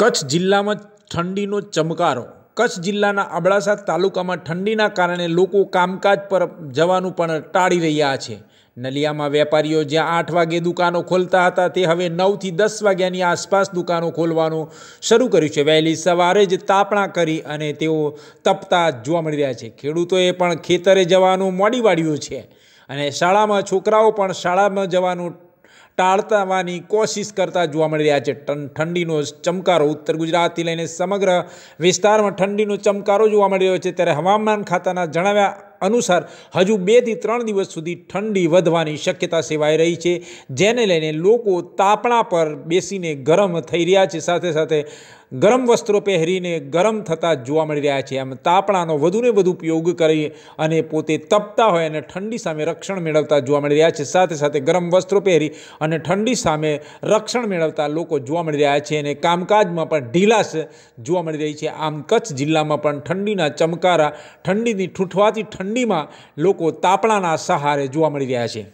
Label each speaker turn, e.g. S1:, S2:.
S1: કચ્છ જિલ્લામાં ઠંડીનો ચમકારો કચ્છ જિલ્લાના અબડાસા તાલુકામાં ઠંડીના કારણે લોકો કામકાજ પર જવાનું પણ ટાળી રહ્યા છે નલિયામાં વેપારીઓ જ્યાં આઠ વાગે દુકાનો ખોલતા હતા તે હવે નવથી દસ વાગ્યાની આસપાસ દુકાનો ખોલવાનું શરૂ કર્યું છે વહેલી સવારે જ તાપણા કરી અને તેઓ તપતા જોવા મળી રહ્યા છે ખેડૂતોએ પણ ખેતરે જવાનું મોડી વાળ્યું છે અને શાળામાં છોકરાઓ પણ શાળામાં જવાનું ટાળતાવાની કોશિશ કરતા જોવા મળી રહ્યા છે ઠંડીનો ચમકારો ઉત્તર ગુજરાતથી લઈને સમગ્ર વિસ્તારમાં ઠંડીનો ચમકારો જોવા મળી રહ્યો છે ત્યારે હવામાન ખાતાના જણાવ્યા અનુસાર હજુ બેથી ત્રણ દિવસ સુધી ઠંડી વધવાની શક્યતા સેવાઈ રહી છે જેને લઈને લોકો તાપણા પર બેસીને ગરમ થઈ રહ્યા છે સાથે સાથે ગરમ વસ્ત્રો પહેરીને ગરમ થતા જોવા મળી રહ્યા છે આમ તાપણાનો વધુને વધુ ઉપયોગ કરી અને પોતે તપતા હોય અને ઠંડી સામે રક્ષણ મેળવતા જોવા મળી રહ્યા છે સાથે સાથે ગરમ વસ્ત્રો પહેરી અને ઠંડી સામે રક્ષણ મેળવતા લોકો જોવા મળી રહ્યા છે અને કામકાજમાં પણ ઢીલાશ જોવા મળી રહી છે આમ કચ્છ જિલ્લામાં પણ ઠંડીના ચમકારા ઠંડીની ઠૂંઠવાતી ઠંડીમાં લોકો તાપણાના સહારે જોવા મળી રહ્યા છે